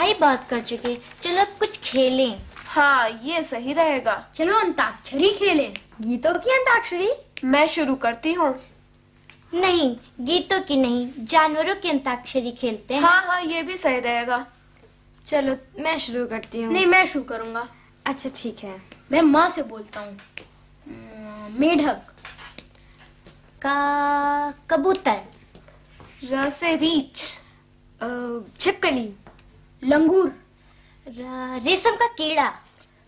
पढ़ाई बात कर चुके चलो अब कुछ खेलें हाँ ये सही रहेगा चलो अंताक्षरी खेलें गीतों की अंताक्षरी मैं शुरू करती हूँ नहीं गीतों की नहीं जानवरों की अंताक्षरी खेलते हैं हाँ हाँ ये भी सही रहेगा चलो मैं शुरू करती हूँ नहीं मैं शुरू करूँगा अच्छा ठीक है मैं माँ से बोलता हूँ हम्म। मेढक का कबूतर रीच से रीछ छिपकली लंगूर रेशम का कीड़ा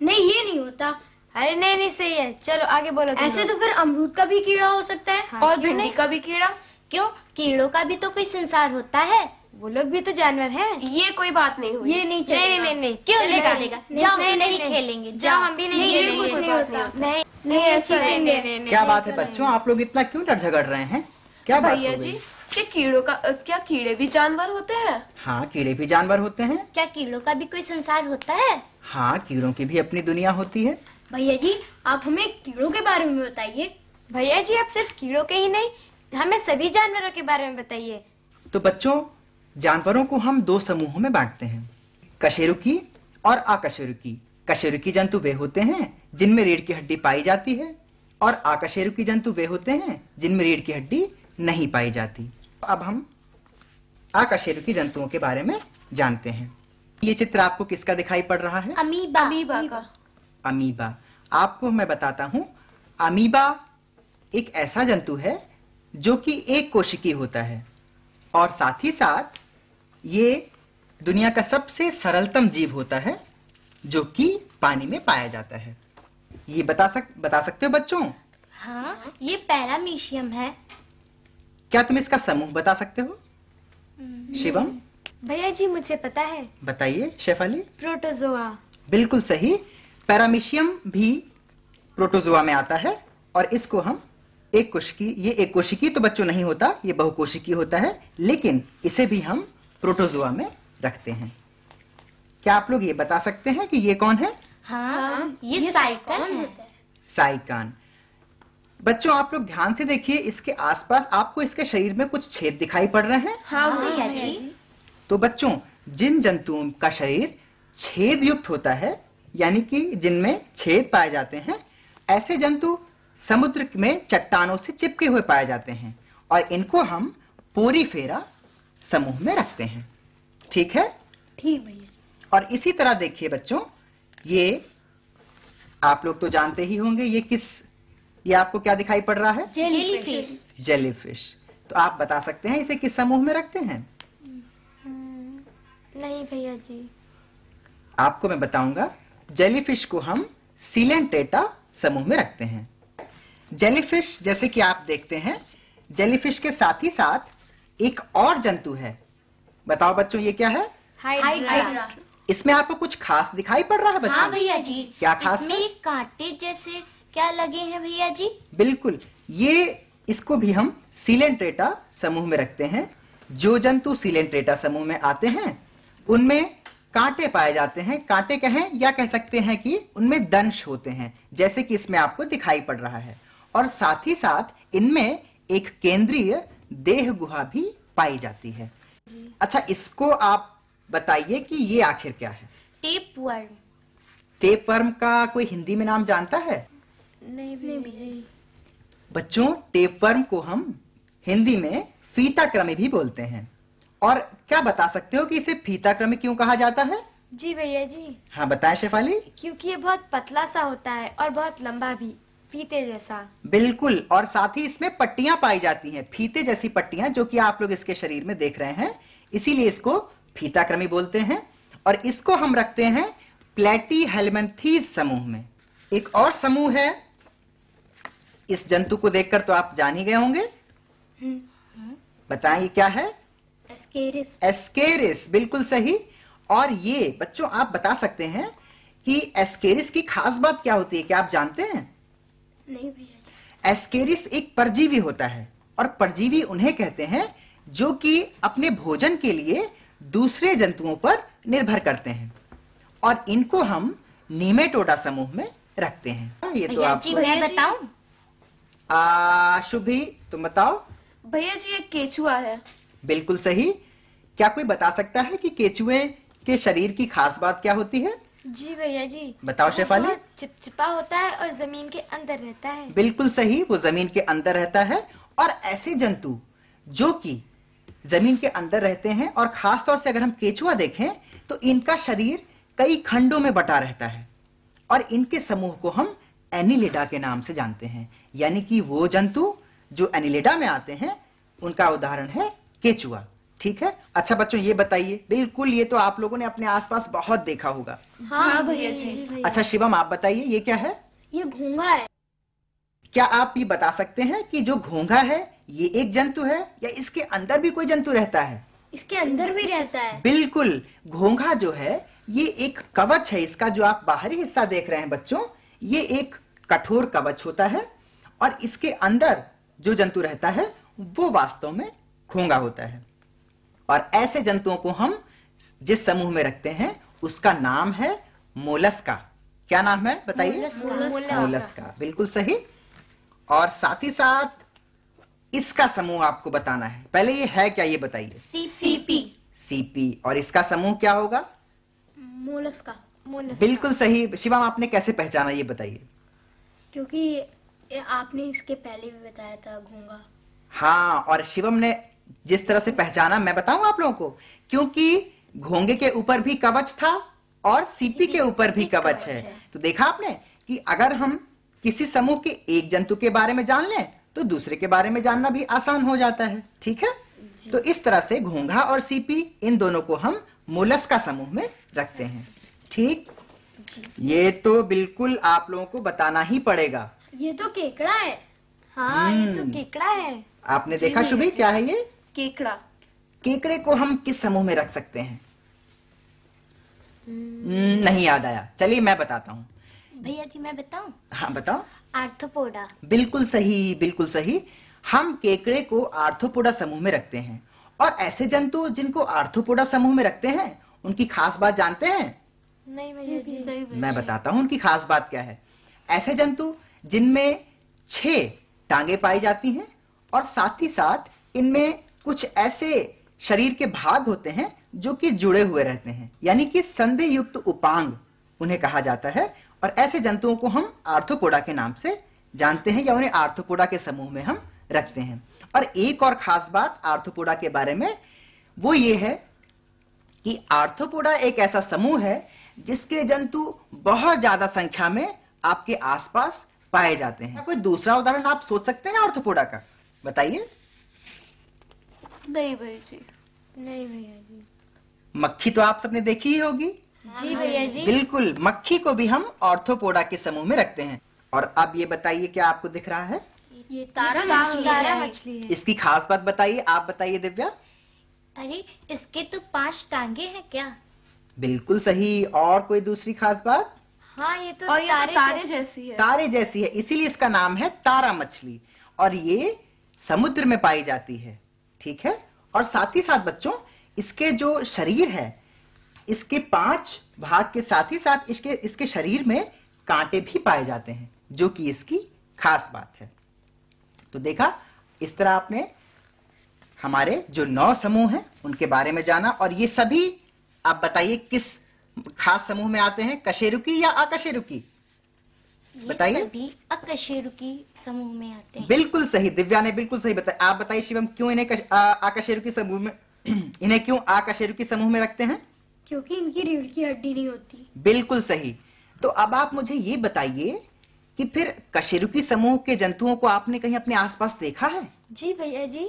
नहीं ये नहीं होता अरे नहीं नहीं सही है चलो आगे बोलो ऐसे तो फिर अमरूद का भी कीड़ा हो सकता है हाँ, और भिंडी का भी कीड़ा क्यों कीड़ों का भी तो कोई संसार होता है वो लोग भी तो जानवर हैं ये कोई बात नहीं हुई ये नहीं चलेगा नहीं नहीं नहीं क्यों चलेगा जाओ नहीं नहीं खेलेंगे जाओ हम भी नहीं ये कुछ नहीं होता नहीं नहीं ऐसा नहीं नहीं क्या बात है बच्चों आप लोग इतना क्यों डर झगड़ रहे हैं क्या भैया जी क्या कीड़ों का क्या कीड़े भी जानवर होते हैं हाँ कीड़े भी जानवर होते हैं क्या कीड़ों का भी कोई संसार होता है हाँ कीड़ों की भी अपनी दुनिया होती है भैया जी आप हमें कीड़ों के बारे में बताइए भैया जी आप सिर्फ कीड़ों के ही नहीं हमें सभी जानवरों के बारे में बताइए तो बच्चों जानवरों को हम दो समूहों में बांटते हैं कशेरुकी और अकशेरुकी कशेरुकी जंतु वे होते हैं जिनमें रीढ़ की हड्डी पाई जाती है और आकशेरुकी जंतु वे होते हैं जिनमें रीढ़ की हड्डी नहीं पाई जाती अब हम आकाशेरुकी जंतुओं के बारे में जानते हैं ये चित्र आपको किसका दिखाई पड़ रहा है अमीबा अमीबा का अमीबा आपको मैं बताता हूं अमीबा एक ऐसा जंतु है जो कि एक कोशिकी होता है और साथ ही साथ ये दुनिया का सबसे सरलतम जीव होता है जो कि पानी में पाया जाता है ये बता सक बता सकते हो बच्चों हाँ ये पैरामीशियम है क्या तुम इसका समूह बता सकते हो हम्म। शिवम भैया जी मुझे पता है बताइए शेफाली प्रोटोजोआ बिल्कुल सही पैरामिशियम भी प्रोटोजोआ में आता है और इसको हम एक कोशिकी ये एक कोशिकी तो बच्चों नहीं होता ये बहुकोशिकी होता है लेकिन इसे भी हम प्रोटोजोआ में रखते हैं क्या आप लोग ये बता सकते हैं कि ये कौन है हाँ, हाँ ये, ये साइकॉन है साइकॉन बच्चों आप लोग ध्यान से देखिए इसके आसपास आपको इसके शरीर में कुछ छेद दिखाई पड़ रहे हैं हाँ, हाँ जी। तो बच्चों जिन जंतुओं का शरीर छेद युक्त होता है यानी कि जिनमें छेद पाए जाते हैं ऐसे जंतु समुद्र में चट्टानों से चिपके हुए पाए जाते हैं और इनको हम पूरी फेरा समूह में रखते हैं ठीक है ठीक भैया और इसी तरह देखिए बच्चों ये आप लोग तो जानते ही होंगे ये किस ये आपको क्या दिखाई पड़ रहा है जेली फिश तो आप बता सकते हैं इसे किस समूह में रखते हैं हम्म, नहीं भैया जी आपको मैं बताऊंगा जेलीफिश को हम सीलेंटेटा समूह में रखते हैं जेलीफिश जैसे कि आप देखते हैं जेलीफिश के साथ ही साथ एक और जंतु है बताओ बच्चों ये क्या है इसमें आपको कुछ खास दिखाई पड़ रहा है बच्चों हाँ भैया जी क्या खास इसमें कांटे जैसे क्या लगे हैं भैया जी बिल्कुल ये इसको भी हम सिलेंट्रेटा समूह में रखते हैं जो जंतु सिलेंट्रेटा समूह में आते हैं उनमें कांटे पाए जाते हैं कांटे कहें या कह सकते हैं कि उनमें दंश होते हैं जैसे कि इसमें आपको दिखाई पड़ रहा है और साथ ही साथ इनमें एक केंद्रीय देह गुहा भी पाई जाती है अच्छा इसको आप बताइए कि ये आखिर क्या है टेप वर्म टेप वर्म का कोई हिंदी में नाम जानता है भी। बच्चों टेपवर्म को हम हिंदी में फीता क्रमी भी बोलते हैं और क्या बता सकते हो कि इसे फीता क्रमी क्यों कहा जाता है जी भैया जी हाँ बताएं शेफाली क्योंकि ये बहुत पतला सा होता है और बहुत लंबा भी फीते जैसा बिल्कुल और साथ ही इसमें पट्टियां पाई जाती हैं फीते जैसी पट्टियां जो कि आप लोग इसके शरीर में देख रहे हैं इसीलिए इसको फीता क्रमी बोलते हैं और इसको हम रखते हैं प्लेटी हेलमेंथीज समूह में एक और समूह है इस जंतु को देखकर तो आप जान ही गए होंगे हम्म। बताएं क्या है एस्केरिस एस्केरिस बिल्कुल सही और ये बच्चों आप बता सकते हैं कि एस्केरिस की खास बात क्या होती है क्या आप जानते हैं नहीं एस्केरिस एक परजीवी होता है और परजीवी उन्हें कहते हैं जो कि अपने भोजन के लिए दूसरे जंतुओं पर निर्भर करते हैं और इनको हम नीमेटोडा समूह में रखते हैं ये तो आप जी बताऊं शुभी तुम बताओ भैया जी ये केचुआ है बिल्कुल सही क्या कोई बता सकता है कि केचुए के शरीर की खास बात क्या होती है जी भैया जी बताओ शेफाली चिपचिपा होता है और जमीन के अंदर रहता है बिल्कुल सही वो जमीन के अंदर रहता है और ऐसे जंतु जो कि जमीन के अंदर रहते हैं और खास तौर से अगर हम केचुआ देखें तो इनका शरीर कई खंडों में बटा रहता है और इनके समूह को हम एनिलेटा के नाम से जानते हैं यानी कि वो जंतु जो एनिलिडा में आते हैं उनका उदाहरण है केचुआ ठीक है अच्छा बच्चों ये बताइए बिल्कुल ये तो आप लोगों ने अपने आसपास बहुत देखा होगा हाँ भैया जी अच्छा शिवम आप बताइए ये क्या है ये घोंघा है क्या आप ये बता सकते हैं कि जो घोंघा है ये एक जंतु है या इसके अंदर भी कोई जंतु रहता है इसके अंदर भी रहता है बिल्कुल घोंघा जो है ये एक कवच है इसका जो आप बाहरी हिस्सा देख रहे हैं बच्चों ये एक कठोर कवच होता है और इसके अंदर जो जंतु रहता है वो वास्तव में खोंगा होता है और ऐसे जंतुओं को हम जिस समूह में रखते हैं उसका नाम है मोलस्का क्या नाम है बताइए मोलस्का।, मोलस्का बिल्कुल सही और साथ ही साथ इसका समूह आपको बताना है पहले ये है क्या ये बताइए सीपी सीपी और इसका समूह क्या होगा मोलस्का बिल्कुल सही शिवम आपने कैसे पहचाना ये बताइए क्योंकि आपने इसके पहले भी बताया था घूंगा हाँ और शिवम ने जिस तरह से पहचाना मैं बताऊं आप लोगों को क्योंकि घोंगे के ऊपर भी कवच था और सीपी के ऊपर भी कवच है।, है तो देखा आपने कि अगर हम किसी समूह के एक जंतु के बारे में जान लें तो दूसरे के बारे में जानना भी आसान हो जाता है ठीक है तो इस तरह से घोंघा और सीपी इन दोनों को हम मोलस का समूह में रखते हैं ठीक ये तो बिल्कुल आप लोगों को बताना ही पड़ेगा ये तो केकड़ा है हाँ ये तो हम्म। केकड़ा है आपने देखा शुभी क्या है ये केकड़ा केकड़े को हम किस समूह में रख सकते हैं हम्म। हम्म, नहीं याद आया चलिए मैं बताता हूँ भैया जी मैं बताऊ हाँ बताओ आर्थोपोडा बिल्कुल सही बिल्कुल सही हम केकड़े को आर्थोपोडा समूह में रखते हैं और ऐसे जंतु जिनको आर्थोपोडा समूह में रखते हैं उनकी खास बात जानते हैं नहीं भैया जी नहीं मैं बताता हूँ उनकी खास बात क्या है ऐसे जंतु जिनमें छह टांगे पाई जाती हैं और साथ ही साथ इनमें कुछ ऐसे शरीर के भाग होते हैं जो कि जुड़े हुए रहते हैं यानी कि संदेह युक्त उपांग उन्हें कहा जाता है और ऐसे जंतुओं को हम आर्थोपोडा के नाम से जानते हैं या उन्हें आर्थोपोडा के समूह में हम रखते हैं और एक और खास बात आर्थोपोडा के बारे में वो ये है कि आर्थोपोडा एक ऐसा समूह है जिसके जंतु बहुत ज्यादा संख्या में आपके आसपास पाए जाते हैं कोई दूसरा उदाहरण आप सोच सकते हैं ऑर्थोपोडा का बताइए नहीं भैया जी नहीं भैया जी मक्खी तो आप सबने देखी ही होगी जी भैया जी बिल्कुल मक्खी को भी हम ऑर्थोपोडा के समूह में रखते हैं और अब ये बताइए क्या आपको दिख रहा है ये तारा मछली है इसकी खास बात बताइए आप बताइए दिव्या अरे इसके तो पांच टांगे हैं क्या बिल्कुल सही और कोई दूसरी खास बात हाँ ये तो और ये तो तारे, तो जैसी है तारे जैसी है इसीलिए इसका नाम है तारा मछली और ये समुद्र में पाई जाती है ठीक है और साथ ही साथ बच्चों इसके जो शरीर है इसके पांच भाग के साथ ही साथ इसके इसके शरीर में कांटे भी पाए जाते हैं जो कि इसकी खास बात है तो देखा इस तरह आपने हमारे जो नौ समूह हैं उनके बारे में जाना और ये सभी आप बताइए किस खास समूह में आते हैं कशेरुकी या अकशेरुकी बताइए अकशेरुकी समूह में आते हैं बिल्कुल सही दिव्या ने बिल्कुल सही बताया आप बताइए शिवम क्यों इन्हें अकशेरुकी समूह में इन्हें क्यों अकशेरुकी समूह में रखते हैं क्योंकि इनकी रीढ़ की हड्डी नहीं होती बिल्कुल सही तो अब आप मुझे ये बताइए कि फिर कशेरुकी समूह के जंतुओं को आपने कहीं अपने आसपास देखा है जी भैया जी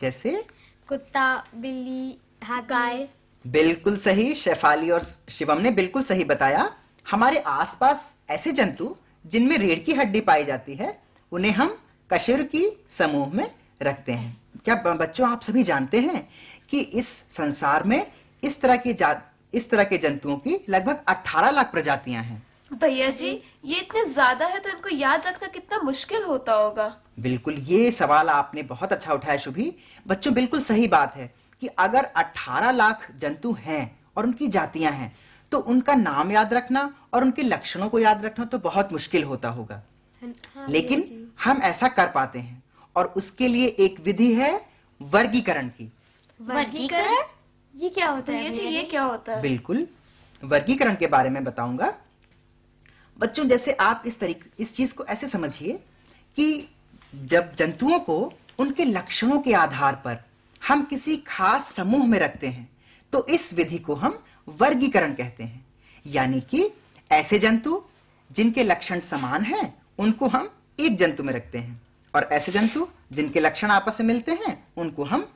जैसे कुत्ता बिल्ली हाँ, गाय बिल्कुल सही शेफाली और शिवम ने बिल्कुल सही बताया हमारे आसपास ऐसे जंतु जिनमें रीढ़ की हड्डी पाई जाती है उन्हें हम कशिर की समूह में रखते हैं क्या बच्चों आप सभी जानते हैं कि इस संसार में इस तरह की जात इस तरह के जंतुओं की लगभग 18 लाख प्रजातियां हैं भैया जी ये इतने ज्यादा है तो इनको याद रखना कितना मुश्किल होता होगा बिल्कुल ये सवाल आपने बहुत अच्छा उठाया शुभी बच्चों बिल्कुल सही बात है कि अगर 18 लाख जंतु हैं और उनकी जातियां हैं तो उनका नाम याद रखना और उनके लक्षणों को याद रखना तो बहुत मुश्किल होता होगा हाँ, हाँ लेकिन हम ऐसा कर पाते हैं और उसके लिए एक विधि है वर्गीकरण की वर्गीकरण ये क्या होता तो है ये, ये क्या होता है बिल्कुल वर्गीकरण के बारे में बताऊंगा बच्चों जैसे आप इस तरीके इस चीज को ऐसे समझिए कि जब जंतुओं को उनके लक्षणों के आधार पर हम किसी खास समूह में रखते हैं तो इस विधि को हम वर्गीकरण कहते हैं यानी कि ऐसे जंतु जिनके लक्षण समान हैं उनको हम एक जंतु में रखते हैं और ऐसे जंतु जिनके लक्षण आपस में मिलते हैं उनको हम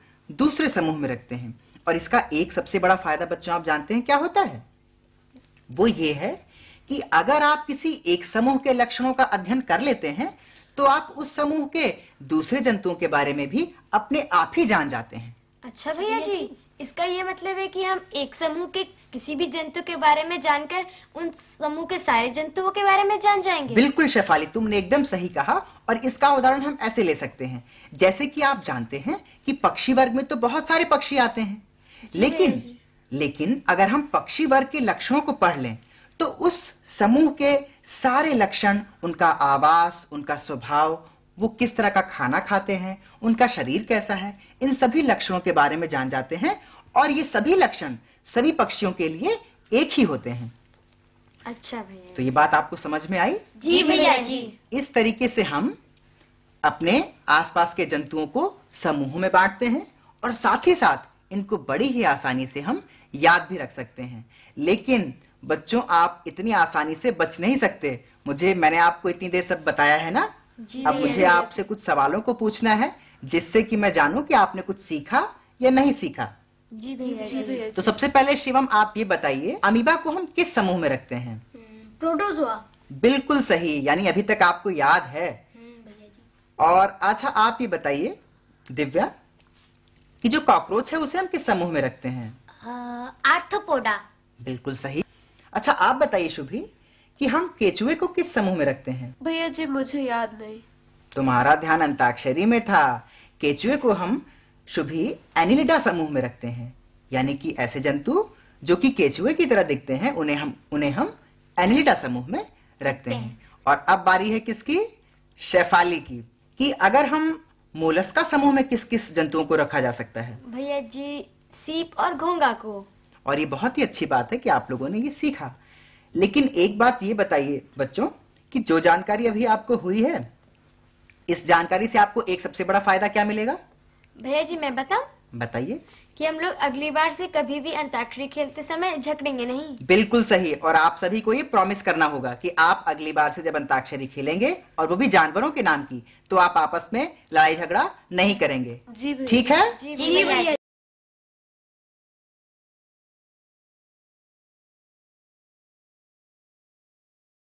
दूसरे समूह में रखते हैं और इसका एक सबसे बड़ा फायदा बच्चों आप जानते हैं क्या होता है वो ये है कि अगर आप किसी एक समूह के लक्षणों का अध्ययन कर लेते हैं तो आप उस समूह के दूसरे जंतुओं के बारे में भी अपने आप ही जान जाते हैं अच्छा भैया जी इसका ये मतलब है कि हम एक समूह के किसी भी जंतु के बारे में जानकर उन समूह के सारे जंतुओं के बारे में जान जाएंगे बिल्कुल शेफाली तुमने एकदम सही कहा और इसका उदाहरण हम ऐसे ले सकते हैं जैसे कि आप जानते हैं कि पक्षी वर्ग में तो बहुत सारे पक्षी आते हैं लेकिन लेकिन अगर हम पक्षी वर्ग के लक्षणों को पढ़ लें तो उस समूह के सारे लक्षण उनका आवास उनका स्वभाव वो किस तरह का खाना खाते हैं उनका शरीर कैसा है इन सभी लक्षणों के बारे में जान जाते हैं और ये सभी लक्षण सभी पक्षियों के लिए एक ही होते हैं अच्छा भैया तो ये बात आपको समझ में आई जी भैया जी इस तरीके से हम अपने आसपास के जंतुओं को समूह में बांटते हैं और साथ ही साथ इनको बड़ी ही आसानी से हम याद भी रख सकते हैं लेकिन बच्चों आप इतनी आसानी से बच नहीं सकते मुझे मैंने आपको इतनी देर सब बताया है ना अब मुझे आपसे कुछ सवालों को पूछना है जिससे कि मैं जानूं कि आपने कुछ सीखा या नहीं सीखा जी भैया तो सबसे पहले शिवम आप ये बताइए अमीबा को हम किस समूह में रखते हैं प्रोटोजोआ बिल्कुल सही यानी अभी तक आपको याद है हम्म, और अच्छा आप ये बताइए दिव्या कि जो कॉकरोच है उसे हम किस समूह में रखते हैं आर्थोपोडा बिल्कुल सही अच्छा आप बताइए शुभी कि हम केचुए को किस समूह में रखते हैं भैया जी मुझे याद नहीं तुम्हारा ध्यान अंताक्षरी में था केचुए को हम शुभी एनिलिडा समूह में रखते हैं यानी कि ऐसे जंतु जो कि केचुए की तरह दिखते हैं उन्हें हम उन्हें हम एनिलिडा समूह में रखते हैं और अब बारी है किसकी शेफाली की कि अगर हम मोलस्का समूह में किस किस जंतुओं को रखा जा सकता है भैया जी सीप और घोंगा को और ये बहुत ही अच्छी बात है कि आप लोगों ने ये सीखा लेकिन एक बात ये बताइए बच्चों कि जो जानकारी अभी आपको हुई है इस जानकारी से आपको एक सबसे बड़ा फायदा क्या मिलेगा भैया जी मैं बताऊ बताइए कि हम लोग अगली बार से कभी भी अंताक्षरी खेलते समय झगड़ेंगे नहीं बिल्कुल सही और आप सभी को ये प्रॉमिस करना होगा कि आप अगली बार से जब अंताक्षरी खेलेंगे और वो भी जानवरों के नाम की तो आप आपस में लड़ाई झगड़ा नहीं करेंगे जी ठीक है जी